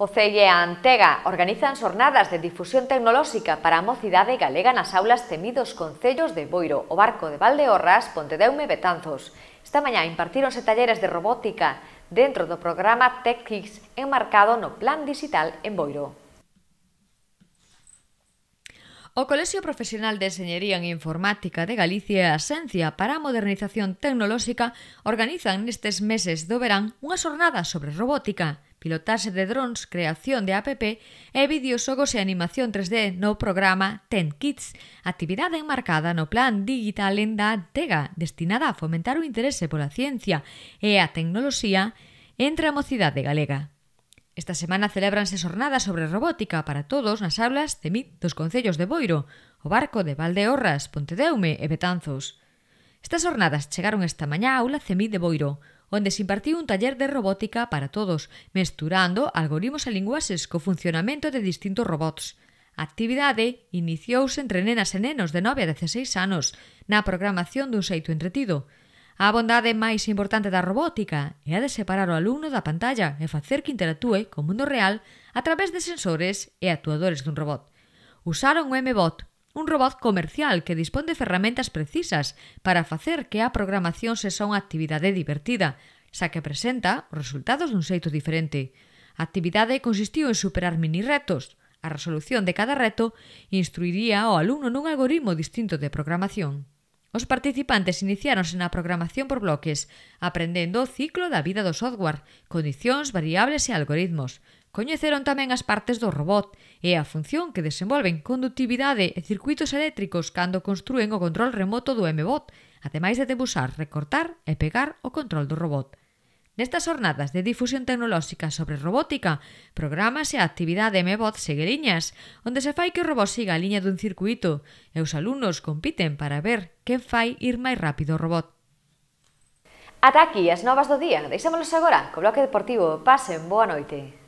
O CEIE Antega organizan xornadas de difusión tecnolóxica para a mocidade galega nas aulas temidos concellos de Boiro, o Barco de Valdeorras, Pontedeume e Betanzos. Esta mañá impartíronse talleres de robótica dentro do programa TechKids enmarcado no Plan Digital en Boiro. O Colexio Profesional de Enseñería en Informática de Galicia e a Xencia para a Modernización Tecnolóxica organizan nestes meses do verán unha xornada sobre robótica, pilotaxe de drons, creación de app e vídeos, xogos e animación 3D no programa Ten Kids, actividade enmarcada no Plan Digital en da TEGA destinada a fomentar o interese pola ciencia e a tecnoloxía entre a mocidade galega. Esta semana celebranse xornadas sobre robótica para todos nas aulas de MIT dos concellos de Boiro, o Barco de Valdeorras, Pontedeume e Betanzos. Estas xornadas chegaron esta mañá á aula CEMIT de Boiro, onde se impartiu un taller de robótica para todos, mesturando algoritmos e linguaxes co funcionamento de distintos robots. A actividade iniciouse entre nenas e nenos de 9 a 16 anos, na programación dun xeito entretido, A bondade máis importante da robótica é a de separar o alumno da pantalla e facer que interactúe co mundo real a través de sensores e actuadores dun robot. Usaron o MBOT, un robot comercial que dispón de ferramentas precisas para facer que a programación se son unha actividade divertida, xa que presenta resultados dun xeito diferente. A actividade consistiu en superar mini retos. A resolución de cada reto instruiría ao alumno nun algoritmo distinto de programación. Os participantes iniciáronse na programación por bloques, aprendendo o ciclo da vida do software, condicións, variables e algoritmos. Coñeceron tamén as partes do robot e a función que desenvolven conductividade e circuitos eléctricos cando construen o control remoto do MBOT, ademais de debusar, recortar e pegar o control do robot. Nestas jornadas de difusión tecnolóxica sobre robótica, programase a actividade MBOT liñas, onde se fai que o robot siga a liña dun circuito e os alumnos compiten para ver quen fai ir máis rápido o robot. Ata aquí as novas do día. Deixámonos agora co bloque deportivo. Pasen boa noite.